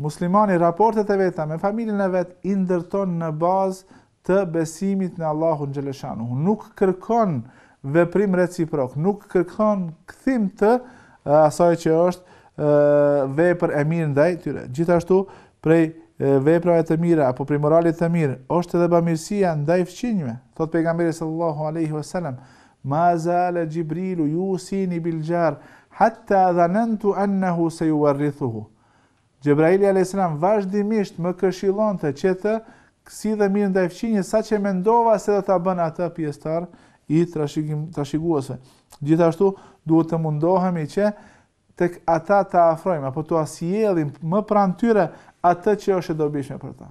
Muslimani raportet e veta me familjen e vet i ndërton në bazë të besimit në Allahun xhaleshanu. Nuk kërkon veprim reciprok, nuk kërkon kthim të asaj që është vepër e mirë ndaj tyre. Gjithashtu, prej veprave të mira apo prej moralit të mirë, është edhe bamirësia ndaj fëmijëve. Thot pejgamberi sallallahu alaihi wasallam: "Ma zaala Jibrilu yusini bil jar hatta dhanantu annahu sayawarithuhu." Gjebraili a.s. vazhdimisht më këshilon të që të kësi dhe mirë nda e sa që mendova se dhe ta bënë atë pjestar i rashiguose. Gjithashtu, duhet të mundohemi që të ata të afrojmë, apo të asijelim më pranë tyre atë që është dobishme për ta.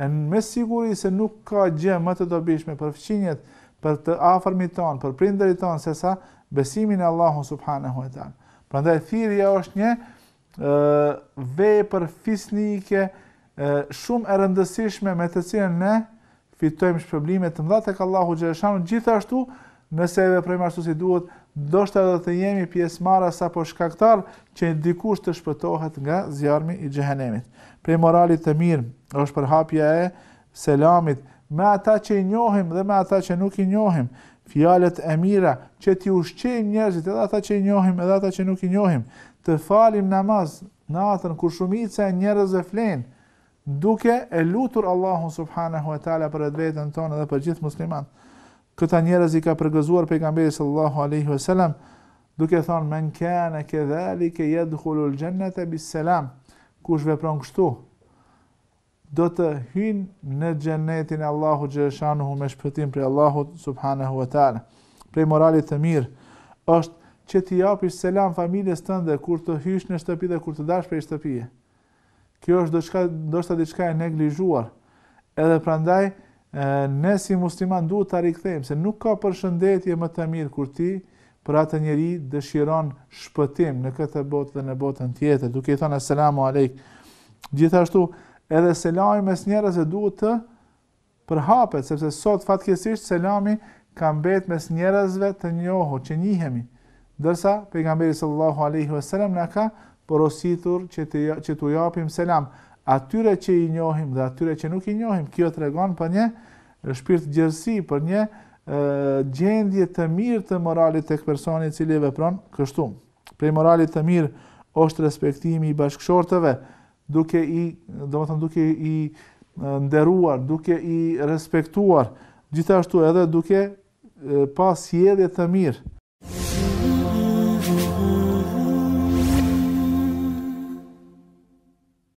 E në me siguri se nuk ka gjë më të dobishme për fqinjët, për të afrmi tonë, për prinderit tonë, se sa besimin e Allahu subhanahu e talë. Pra ndaj, thirja është një, për fisnike shumë e rëndësishme me të cilën ne fitojmë shpërblime të mëdha tek Allahu xhaleshanu gjithashtu nëse veprojmë ashtu si duhet ndoshta do të jemi pjesëmarrës apo shkaktar që dikush të shpëtohet nga zjarmi i xhehenemit prej moralit të mirë është përhapja e selamit me ata që i njohim dhe me ata që nuk i njohim, fjalet e mira që ti ushqejmë njerëzit edhe ata që i njohim edhe ata që nuk i njohim, të falim namaz natën kur shumica e njerëzve flenë, duke e lutur Allahun subhanahu wa taala për vetën tonë dhe për gjithë muslimanët. Këta njerëz i ka përgëzuar pejgamberi sallallahu alaihi wasallam duke thënë men kana kedhalika yadkhulul jannata bis salam. Kush vepron kështu, do të hynë në gjennetin Allahu Gjereshanuhu me shpëtim për Allahu Subhanehu Vëtale. Prej moralit të mirë, është që ti japish selam familjes tënde kur të hysh në shtëpi dhe kur të dash për shtëpije. Kjo është do ndoshta diçka e neglizhuar. Edhe prandaj, ne si musliman duhet ta rikthejmë se nuk ka përshëndetje më të mirë kur ti për atë njeri dëshiron shpëtim në këtë botë dhe në botën tjetër, duke i thënë selamun alejk. Gjithashtu, edhe selami mes njerëzve duhet të përhapet sepse sot fatkeqësisht selami ka mbet mes njerëzve të njohur që njihemi. Dërsa, pejgamberi sallallahu alaihi wasallam na ka porositur që të që t'u japim selam atyre që i njohim dhe atyre që nuk i njohim. Kjo tregon për një shpirt gjerësi, për një gjendje të mirë të moralit të personi i cili vepron kështu. Për moralin e mirë është respektimi i bashkëshortëve, duke i domethën duke i nderuar duke i respektuar gjithashtu edhe duke pa sjellje të mirë